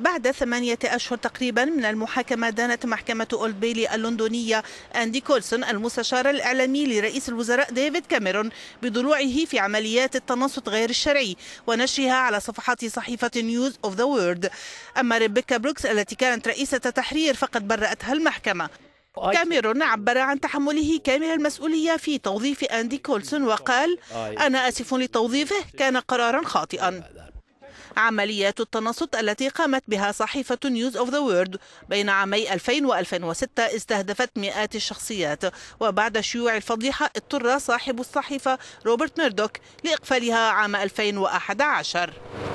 بعد ثمانية أشهر تقريبا من المحاكمة دانت محكمة أولد بيلي اللندنية أندي كولسون المستشار الإعلامي لرئيس الوزراء ديفيد كاميرون بضلوعه في عمليات التنصت غير الشرعي ونشرها على صفحات صحيفة نيوز أوف ذا وورد أما ريبيكا بروكس التي كانت رئيسة تحرير فقد برأتها المحكمة كاميرون عبر عن تحمله كامل المسؤولية في توظيف أندي كولسون وقال أنا آسف لتوظيفه كان قرارا خاطئا عمليات التنصت التي قامت بها صحيفة نيوز أوف ذا وورد بين عامي 2000 و2006 استهدفت مئات الشخصيات وبعد شيوع الفضيحة اضطر صاحب الصحيفة روبرت ميردوك لإقفالها عام 2011